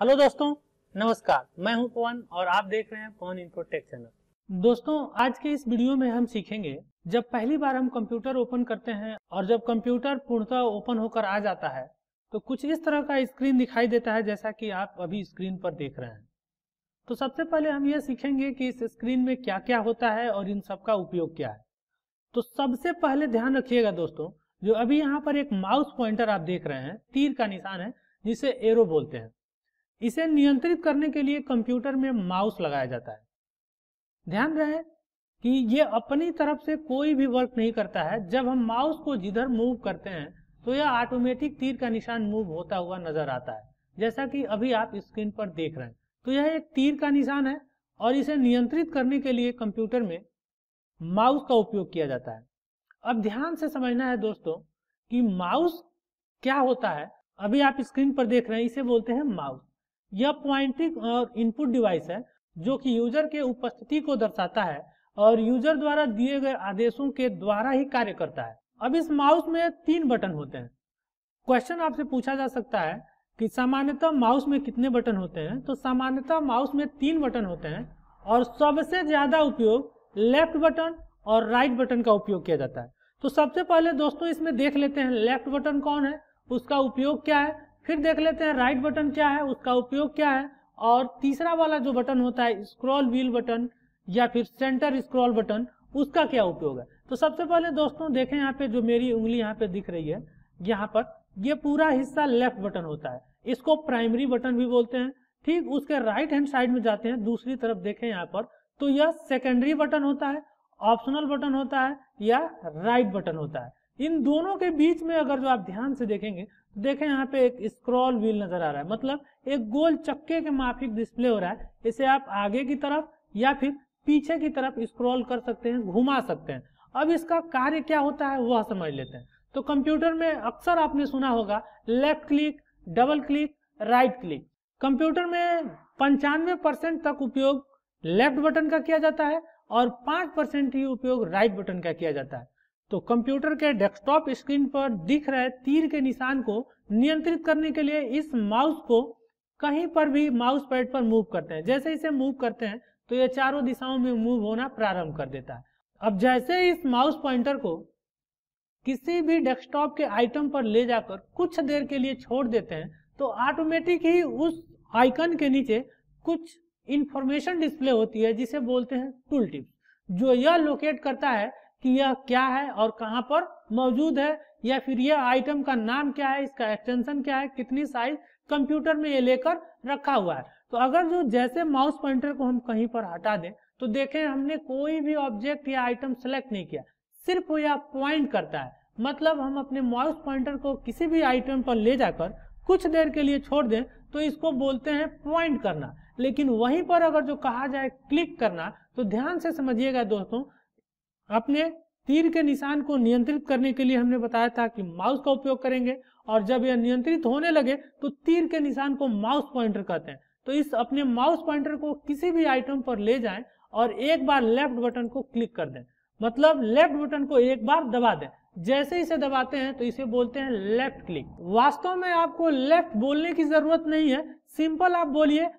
hello दोस्तों नमस्कार मैं हूं पवन और आप देख रहे हैं पवन इंफोटेक चैनल दोस्तों आज के इस वीडियो में हम सीखेंगे जब पहली बार हम कंप्यूटर ओपन करते हैं और जब कंप्यूटर पूर्णतः ओपन होकर आ जाता है तो कुछ इस तरह का स्क्रीन दिखाई देता है जैसा कि आप अभी स्क्रीन पर देख रहे हैं तो सबसे पहले हम यह सीखेंगे कि इस स्क्रीन में क्या क्या होता है और इन सब का उपयोग क्या है तो सबसे पहले ध्यान रखिएगा दोस्तों जो अभी यहाँ पर एक माउस पॉइंटर आप देख रहे हैं तीर का निशान है जिसे एरो बोलते हैं इसे नियंत्रित करने के लिए कंप्यूटर में माउस लगाया जाता है ध्यान रहे कि ये अपनी तरफ से कोई भी वर्क नहीं करता है जब हम माउस को जिधर मूव करते हैं तो यह ऑटोमेटिक तीर का निशान मूव होता हुआ नजर आता है जैसा कि अभी आप स्क्रीन पर देख रहे हैं तो यह एक तीर का निशान है और इसे नियंत्रित करने के लिए कंप्यूटर में माउस का उपयोग किया जाता है अब ध्यान से समझना है दोस्तों कि माउस क्या होता है अभी आप स्क्रीन पर देख रहे हैं इसे बोलते हैं माउस यह पॉइंटिंग और इनपुट डिवाइस है जो कि यूजर के उपस्थिति को दर्शाता है और यूजर द्वारा दिए गए आदेशों के द्वारा ही कार्य करता है अब इस माउस में तीन बटन होते हैं क्वेश्चन आपसे पूछा जा सकता है कि सामान्यतः माउस में कितने बटन होते हैं तो सामान्यतः माउस में तीन बटन होते हैं और सबसे ज्यादा उपयोग लेफ्ट बटन और राइट बटन का उपयोग किया जाता है तो सबसे पहले दोस्तों इसमें देख लेते हैं लेफ्ट बटन कौन है उसका उपयोग क्या है फिर देख लेते हैं राइट बटन क्या है उसका उपयोग क्या है और तीसरा वाला जो बटन होता है स्क्रॉल व्हील बटन या फिर सेंटर स्क्रॉल बटन उसका क्या उपयोग है तो सबसे पहले दोस्तों देखें यहाँ पे जो मेरी उंगली यहाँ पे दिख रही है यहाँ पर ये पूरा हिस्सा लेफ्ट बटन होता है इसको प्राइमरी बटन भी बोलते हैं ठीक उसके राइट हैंड साइड में जाते हैं दूसरी तरफ देखें यहाँ पर तो यह सेकेंडरी बटन होता है ऑप्शनल बटन होता है या राइट बटन होता है इन दोनों के बीच में अगर जो आप ध्यान से देखेंगे तो देखें यहाँ पे एक स्क्रॉल व्हील नजर आ रहा है मतलब एक गोल चक्के के माफिक डिस्प्ले हो रहा है इसे आप आगे की तरफ या फिर पीछे की तरफ स्क्रॉल कर सकते हैं घुमा सकते हैं अब इसका कार्य क्या होता है वह समझ लेते हैं तो कंप्यूटर में अक्सर आपने सुना होगा left click double click right click computer में पंचानवे परसेंट तक उपयोग लेफ्ट बटन का किया जाता है और पांच परसेंट ही उपयोग राइट बटन का किया जाता है तो कंप्यूटर के डेस्कटॉप स्क्रीन पर दिख रहे तीर के निशान को नियंत्रित करने के लिए इस माउस को कहीं पर भी माउस पैड पर मूव करते हैं जैसे इसे मूव करते हैं तो ये चारों दिशाओं में मूव होना प्रारंभ कर देता है अब जैसे इस माउस पॉइंटर को किसी भी डेस्कटॉप के आइटम पर ले जाकर कुछ देर के लिए छोड़ देते हैं तो ऑटोमेटिक ही उस आइकन के नीचे कुछ इंफॉर्मेशन डिस्प्ले होती है जिसे बोलते हैं टूल टिप्स जो यह लोकेट करता है कि यह क्या है और कहाँ पर मौजूद है या फिर यह आइटम का नाम क्या है इसका एक्सटेंशन क्या है कितनी साइज कंप्यूटर में ये लेकर रखा हुआ है तो अगर जो जैसे माउस पॉइंटर को हम कहीं पर हटा दें तो देखें हमने कोई भी ऑब्जेक्ट या आइटम सेलेक्ट नहीं किया सिर्फ यह पॉइंट करता है मतलब हम अपने माउस पॉइंटर को किसी भी आइटम पर ले जाकर कुछ देर के लिए छोड़ दें तो इसको बोलते हैं पॉइंट करना लेकिन वहीं पर अगर जो कहा जाए क्लिक करना तो ध्यान से समझिएगा दोस्तों अपने तीर के निशान को नियंत्रित करने के लिए हमने बताया था कि माउस का उपयोग करेंगे और जब यह नियंत्रित होने लगे तो तीर के निशान को माउस पॉइंटर कहते हैं तो इस अपने माउस पॉइंटर को किसी भी आइटम पर ले जाएं और एक बार लेफ्ट बटन को क्लिक कर दें मतलब लेफ्ट बटन को एक बार दबा दें जैसे इसे दबाते हैं तो इसे बोलते हैं लेफ्ट क्लिक वास्तव में आपको लेफ्ट बोलने की जरूरत नहीं है सिंपल आप बोलिए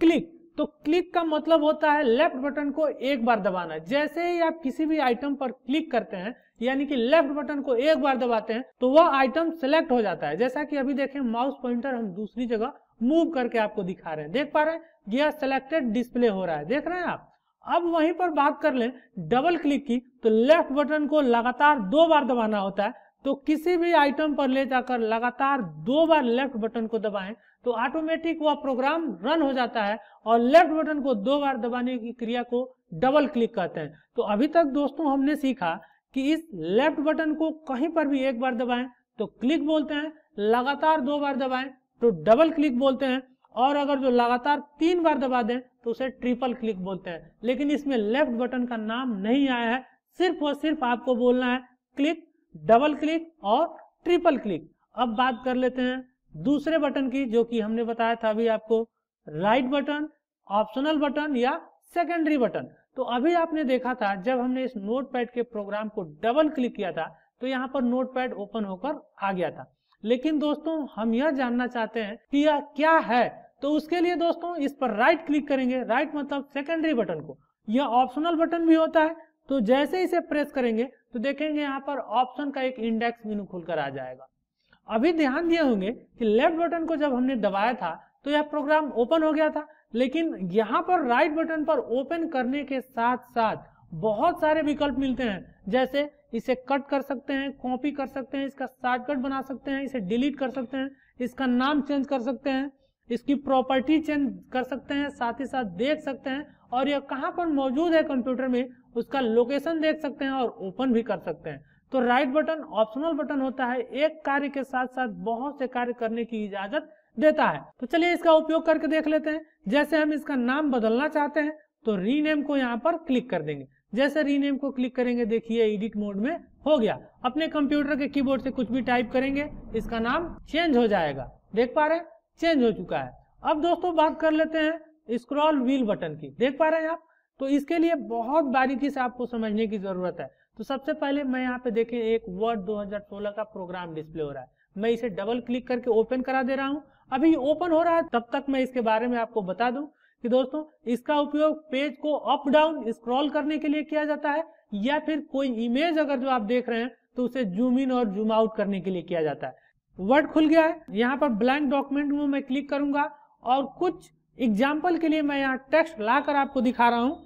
क्लिक तो क्लिक का मतलब होता है लेफ्ट बटन को एक बार दबाना जैसे ही आप किसी भी आइटम पर क्लिक करते हैं यानी कि लेफ्ट बटन को एक बार दबाते हैं तो वह आइटम सेलेक्ट हो जाता है जैसा कि अभी देखें माउस पॉइंटर हम दूसरी जगह मूव करके आपको दिखा रहे हैं देख पा रहे हैं यह सेलेक्टेड डिस्प्ले हो रहा है देख रहे हैं आप अब वहीं पर बात कर लें डबल क्लिक की तो लेफ्ट बटन को लगातार दो बार दबाना होता है तो किसी भी आइटम पर ले जाकर लगातार दो बार लेफ्ट बटन को दबाएं तो ऑटोमेटिक वह प्रोग्राम रन हो जाता है और लेफ्ट बटन को दो बार दबाने की क्रिया को डबल क्लिक कहते हैं तो अभी तक दोस्तों हमने सीखा कि इस लेफ्ट बटन को कहीं पर भी एक बार दबाएं तो क्लिक बोलते हैं लगातार दो बार दबाएं तो डबल क्लिक बोलते हैं और अगर जो लगातार तीन बार दबा दें तो उसे ट्रिपल क्लिक बोलते हैं लेकिन इसमें लेफ्ट बटन का नाम नहीं आया है सिर्फ और सिर्फ आपको बोलना है क्लिक डबल क्लिक और ट्रिपल क्लिक अब बात कर लेते हैं दूसरे बटन की जो कि हमने बताया था अभी आपको राइट बटन ऑप्शनल बटन या सेकेंडरी बटन तो अभी आपने देखा था जब हमने इस नोटपैड के प्रोग्राम को डबल क्लिक किया था तो यहाँ पर नोटपैड ओपन होकर आ गया था लेकिन दोस्तों हम यह जानना चाहते हैं कि यह क्या है तो उसके लिए दोस्तों इस पर राइट क्लिक करेंगे राइट मतलब सेकेंडरी बटन को यह ऑप्शनल बटन भी होता है तो जैसे इसे प्रेस करेंगे तो देखेंगे यहाँ पर ऑप्शन का एक इंडेक्स मेनू खुलकर आ जाएगा अभी ध्यान दिए होंगे कि लेफ्ट बटन को जब हमने दबाया था तो यह प्रोग्राम ओपन हो गया था लेकिन यहाँ पर राइट बटन पर ओपन करने के साथ साथ बहुत सारे विकल्प मिलते हैं जैसे इसे कट कर सकते हैं कॉपी कर सकते हैं इसका शॉर्टकट बना सकते हैं इसे डिलीट कर सकते हैं इसका नाम चेंज कर सकते हैं इसकी प्रॉपर्टी चेंज कर सकते हैं साथ ही साथ देख सकते हैं और यह कहाँ पर मौजूद है कंप्यूटर में उसका लोकेशन देख सकते हैं और ओपन भी कर सकते हैं तो राइट बटन ऑप्शनल बटन होता है एक कार्य के साथ साथ बहुत से कार्य करने की इजाजत देता है तो चलिए इसका उपयोग करके देख लेते हैं जैसे हम इसका नाम बदलना चाहते हैं तो रीनेम को यहाँ पर क्लिक कर देंगे जैसे रीनेम को क्लिक करेंगे देखिए एडिट मोड में हो गया अपने कंप्यूटर के कीबोर्ड से कुछ भी टाइप करेंगे इसका नाम चेंज हो जाएगा देख पा रहे हैं चेंज हो चुका है अब दोस्तों बात कर लेते हैं स्क्रॉल व्हील बटन की देख पा रहे हैं आप तो इसके लिए बहुत बारीकी से आपको समझने की जरूरत है तो सबसे पहले मैं यहाँ पे देखें एक वर्ड 2016 का प्रोग्राम डिस्प्ले हो रहा है मैं इसे डबल क्लिक करके ओपन करा दे रहा हूँ अभी ओपन हो रहा है तब तक मैं इसके बारे में आपको बता दूं कि दोस्तों इसका उपयोग पेज को अप डाउन स्क्रॉल करने के लिए किया जाता है या फिर कोई इमेज अगर जो आप देख रहे हैं तो उसे जूम इन और जूम आउट करने के लिए किया जाता है वर्ड खुल गया है यहाँ पर ब्लैंक डॉक्यूमेंट में मैं क्लिक करूंगा और कुछ एग्जाम्पल के लिए मैं यहाँ टेक्स्ट लाकर आपको दिखा रहा हूं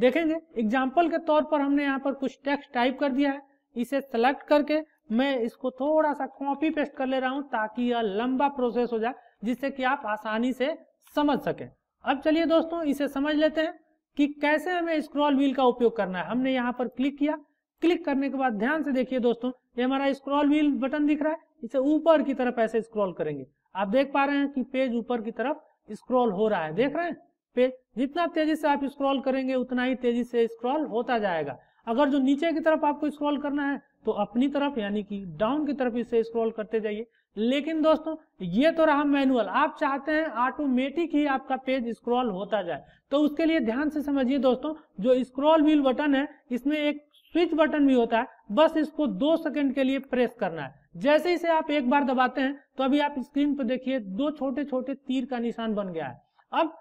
देखेंगे एग्जाम्पल के तौर पर हमने यहाँ पर कुछ टेक्स्ट टाइप कर दिया है इसे सेलेक्ट करके मैं इसको थोड़ा सा कॉपी पेस्ट कर ले रहा हूं ताकि यह लंबा प्रोसेस हो जाए जिससे कि आप आसानी से समझ सकें अब चलिए दोस्तों इसे समझ लेते हैं कि कैसे हमें स्क्रॉल व्हील का उपयोग करना है हमने यहाँ पर क्लिक किया क्लिक करने के बाद ध्यान से देखिए दोस्तों ये हमारा स्क्रॉल व्हील बटन दिख रहा है इसे ऊपर की तरफ ऐसे स्क्रॉल करेंगे आप देख पा रहे हैं कि पेज ऊपर की तरफ स्क्रॉल हो रहा है देख रहे हैं पेज जितना तेजी से आप स्क्रॉल करेंगे उतना ही तेजी से स्क्रॉल होता जाएगा अगर जो नीचे की तरफ आपको स्क्रॉल करना है तो अपनी तरफ यानी कि डाउन की तरफ इसे स्क्रॉल करते जाइए लेकिन दोस्तों ये तो रहा मैनुअल आप चाहते हैं ऑटोमेटिक ही आपका पेज स्क्रॉल होता जाए तो उसके लिए ध्यान से समझिए दोस्तों जो स्क्रॉल व्हील बटन है इसमें एक स्विच बटन भी होता है बस इसको दो सेकंड के लिए प्रेस करना है जैसे इसे आप एक बार दबाते हैं तो अभी आप स्क्रीन पर देखिए दो छोटे छोटे तीर का निशान बन गया है अब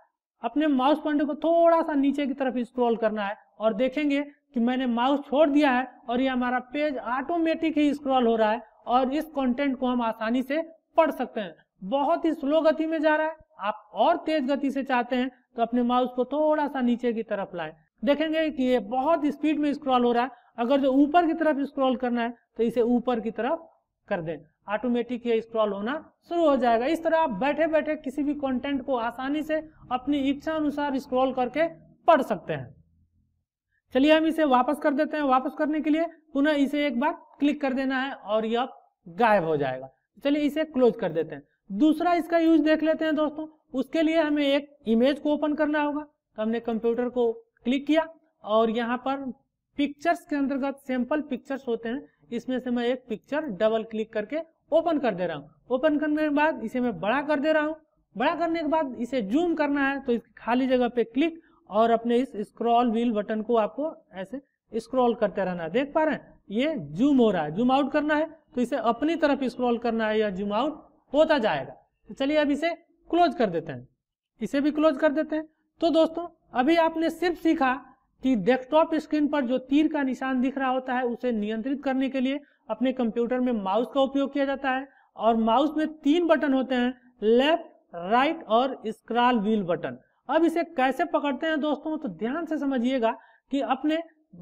अपने माउस पॉइंटर को थोड़ा सा नीचे की तरफ स्क्रॉल करना है और देखेंगे कि मैंने माउस छोड़ दिया है और ये हमारा पेज ऑटोमेटिक ही स्क्रॉल हो रहा है और इस कंटेंट को हम आसानी से पढ़ सकते हैं बहुत ही स्लो गति में जा रहा है आप और तेज गति से चाहते हैं तो अपने माउस को थोड़ा सा नीचे की तरफ लाए देखेंगे कि ये बहुत स्पीड में स्क्रॉल हो रहा है अगर जो ऊपर की तरफ स्क्रॉल करना है तो इसे ऊपर की तरफ कर दें ऑटोमेटिक ये स्क्रॉल होना शुरू हो जाएगा इस तरह आप बैठे बैठे किसी भी कंटेंट को आसानी से अपनी इच्छा अनुसार स्क्रॉल करके पढ़ सकते हैं चलिए हम इसे वापस कर देते हैं वापस करने के लिए पुनः इसे एक बार क्लिक कर देना है और यह गायब हो जाएगा चलिए इसे क्लोज कर देते हैं दूसरा इसका यूज देख लेते हैं दोस्तों उसके लिए हमें एक इमेज को ओपन करना होगा तो हमने कंप्यूटर को क्लिक किया और यहाँ पर पिक्चर्स के अंतर्गत सैंपल पिक्चर्स होते हैं इसमें से मैं एक पिक्चर डबल क्लिक करके ओपन कर दे रहा हूँ ओपन करने के बाद इसे मैं बड़ा कर दे रहा हूँ बड़ा करने के बाद इसे जूम करना है तो इस खाली जगह पे क्लिक और अपने इस स्क्रॉल व्हील बटन को आपको ऐसे स्क्रॉल करते रहना देख पा रहे हैं ये जूम हो रहा है जूम आउट करना है तो इसे अपनी तरफ स्क्रॉल करना है या जूम आउट होता जाएगा तो चलिए अब इसे क्लोज कर देते हैं इसे भी क्लोज कर देते हैं तो दोस्तों अभी आपने सिर्फ सीखा कि डेस्कटॉप स्क्रीन पर जो तीर का निशान दिख रहा होता है उसे नियंत्रित करने के लिए अपने कंप्यूटर में माउस का उपयोग किया जाता है और माउस में तीन बटन होते हैं लेफ्ट राइट और स्क्रॉल व्हील बटन अब इसे कैसे पकड़ते हैं दोस्तों तो ध्यान से समझिएगा कि अपने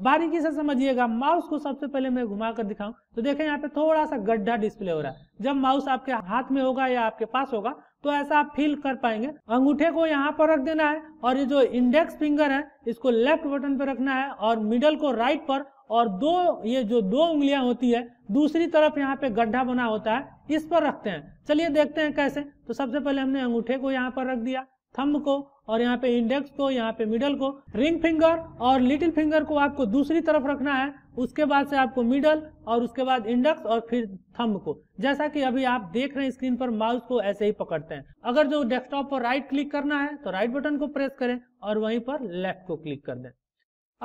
बारीकी से समझिएगा माउस को सबसे पहले मैं घुमा कर दिखाऊं तो देखें यहाँ पे थोड़ा सा गड्ढा डिस्प्ले हो रहा है जब माउस आपके हाथ में होगा या आपके पास होगा तो ऐसा आप फील कर पाएंगे अंगूठे को यहाँ पर रख देना है और ये जो इंडेक्स फिंगर है इसको लेफ्ट बटन पर रखना है और मिडल को राइट पर और दो ये जो दो उंगलियां होती है दूसरी तरफ यहाँ पे गड्ढा बना होता है इस पर रखते हैं चलिए देखते हैं कैसे तो सबसे पहले हमने अंगूठे को यहाँ पर रख दिया थम्ब को और यहाँ पे इंडेक्स को यहाँ पे मिडल को रिंग फिंगर और लिटिल फिंगर को आपको दूसरी तरफ रखना है उसके बाद से आपको मिडल और उसके बाद इंडेक्स और फिर थंब को जैसा कि अभी आप देख रहे हैं स्क्रीन पर माउस को ऐसे ही पकड़ते हैं अगर जो डेस्कटॉप पर राइट क्लिक करना है तो राइट बटन को प्रेस करें और वहीं पर लेफ्ट को क्लिक कर दें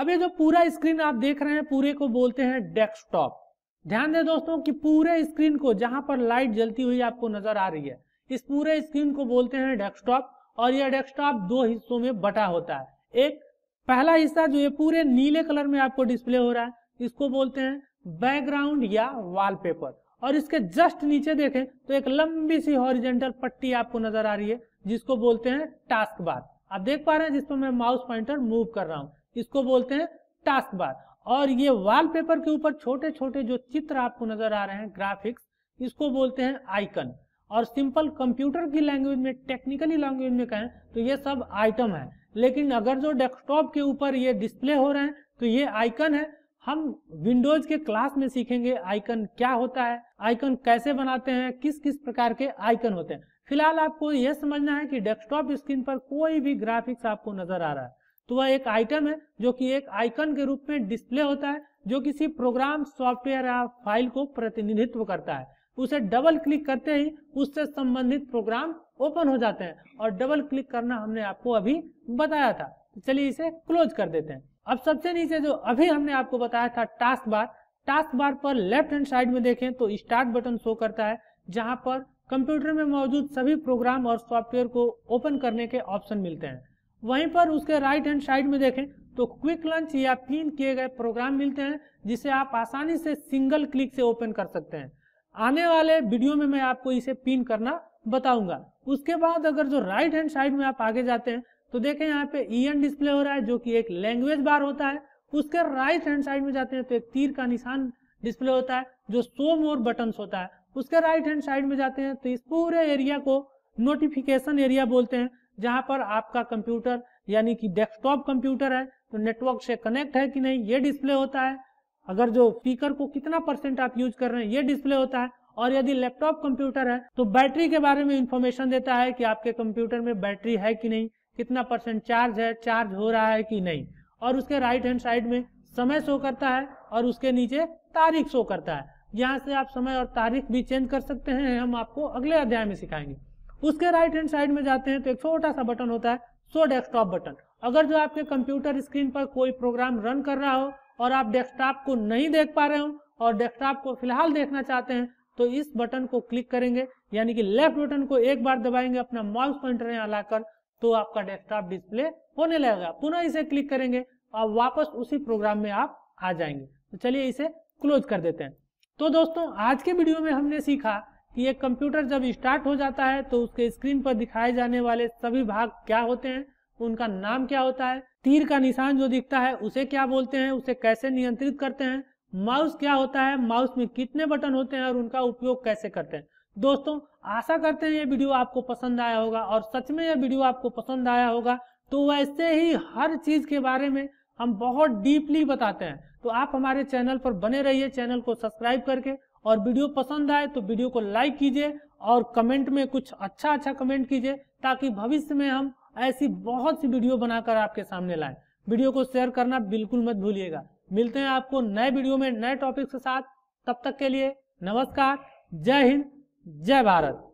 अब ये जो पूरा स्क्रीन आप देख रहे हैं पूरे को बोलते हैं डेस्कटॉप ध्यान दें दोस्तों कि पूरे स्क्रीन को जहां पर लाइट जलती हुई आपको नजर आ रही है इस पूरे स्क्रीन को बोलते हैं डेस्कटॉप और यह डेस्कटॉप दो हिस्सों में बटा होता है एक पहला हिस्सा जो ये पूरे नीले कलर में आपको डिस्प्ले हो रहा है इसको बोलते हैं बैकग्राउंड या वॉलपेपर और इसके जस्ट नीचे देखें तो एक लंबी सी हॉरिजेंटल पट्टी आपको नजर आ रही है जिसको बोलते हैं टास्क बार आप देख पा रहे हैं जिस पर मैं माउस पॉइंटर मूव कर रहा हूं इसको बोलते हैं टास्क बार और ये वॉलपेपर के ऊपर छोटे छोटे जो चित्र आपको नजर आ रहे हैं ग्राफिक्स इसको बोलते हैं आइकन और सिंपल कंप्यूटर की लैंग्वेज में टेक्निकली लैंग्वेज में कहें तो ये सब आइटम है लेकिन अगर जो डेस्कटॉप के ऊपर ये डिस्प्ले हो रहे हैं तो ये आइकन है हम विंडोज के क्लास में सीखेंगे आइकन क्या होता है आइकन कैसे बनाते हैं किस किस प्रकार के आइकन होते हैं फिलहाल आपको यह समझना है कि डेस्कटॉप स्क्रीन पर कोई भी ग्राफिक्स आपको नजर आ रहा है तो वह एक आइटम है जो कि एक आइकन के रूप में डिस्प्ले होता है जो किसी प्रोग्राम सॉफ्टवेयर या फाइल को प्रतिनिधित्व करता है उसे डबल क्लिक करते ही उससे संबंधित प्रोग्राम ओपन हो जाते हैं और डबल क्लिक करना हमने आपको अभी बताया था तो चलिए इसे क्लोज कर देते हैं अब सबसे नीचे जो अभी हमने आपको बताया था टास्क बार टास्क बार पर लेफ्ट हैंड साइड में देखें तो स्टार्ट बटन शो करता है जहां पर कंप्यूटर में मौजूद सभी प्रोग्राम और सॉफ्टवेयर को ओपन करने के ऑप्शन मिलते हैं वहीं पर उसके राइट हैंड साइड में देखें तो क्विक लंच या पिन किए गए प्रोग्राम मिलते हैं जिसे आप आसानी से सिंगल क्लिक से ओपन कर सकते हैं आने वाले वीडियो में मैं आपको इसे पिन करना बताऊंगा उसके बाद अगर जो राइट हैंड साइड में आप आगे जाते हैं तो देखें यहाँ पे ई एन डिस्प्ले हो रहा है जो कि एक लैंग्वेज बार होता है उसके राइट हैंड साइड में जाते हैं तो एक तीर का निशान डिस्प्ले होता है जो सो मोर बटन होता है उसके राइट हैंड साइड में जाते हैं तो इस पूरे एरिया को नोटिफिकेशन एरिया बोलते हैं जहां पर आपका कंप्यूटर यानी कि डेस्कटॉप कंप्यूटर है तो नेटवर्क से कनेक्ट है कि नहीं ये डिस्प्ले होता है अगर जो स्पीकर को कितना परसेंट आप यूज कर रहे हैं ये डिस्प्ले होता है और यदि लैपटॉप कंप्यूटर है तो बैटरी के बारे में इंफॉर्मेशन देता है कि आपके कंप्यूटर में बैटरी है कि नहीं कितना परसेंट चार्ज है चार्ज हो रहा है कि नहीं और उसके राइट हैंड साइड में समय शो करता है और उसके नीचे तारीख शो करता है यहाँ से आप समय और तारीख भी चेंज कर सकते हैं हम आपको अगले अध्याय में सिखाएंगे उसके राइट हैंड साइड में जाते हैं तो एक छोटा सा बटन होता है सो डेस्कटॉप बटन अगर जो आपके कंप्यूटर स्क्रीन पर कोई प्रोग्राम रन कर रहा हो और आप डेस्कटॉप को नहीं देख पा रहे हो और डेस्कटॉप को फिलहाल देखना चाहते हैं तो इस बटन को क्लिक करेंगे यानी कि लेफ्ट बटन को एक बार दबाएंगे अपना माउस पॉइंटर यहाँ लाकर तो आपका डेस्कटॉप डिस्प्ले होने लगेगा पुनः इसे क्लिक करेंगे और वापस उसी प्रोग्राम में आप आ जाएंगे तो चलिए इसे क्लोज कर देते हैं तो दोस्तों आज के वीडियो में हमने सीखा कि एक कंप्यूटर जब स्टार्ट हो जाता है तो उसके स्क्रीन पर दिखाए जाने वाले सभी भाग क्या होते हैं उनका नाम क्या होता है तीर का निशान जो दिखता है उसे क्या बोलते हैं उसे कैसे नियंत्रित करते हैं माउस क्या होता है माउस में कितने बटन होते हैं और उनका उपयोग कैसे करते हैं दोस्तों आशा करते हैं ये वीडियो आपको पसंद आया होगा और सच में यह वीडियो आपको पसंद आया होगा तो वैसे ही हर चीज के बारे में हम बहुत डीपली बताते हैं तो आप हमारे चैनल पर बने रहिए चैनल को सब्सक्राइब करके और वीडियो पसंद आए तो वीडियो को लाइक कीजिए और कमेंट में कुछ अच्छा अच्छा कमेंट कीजिए ताकि भविष्य में हम ऐसी बहुत सी वीडियो बनाकर आपके सामने लाए वीडियो को शेयर करना बिल्कुल मत भूलिएगा मिलते हैं आपको नए वीडियो में नए टॉपिक के साथ तब तक के लिए नमस्कार जय हिंद जय भारत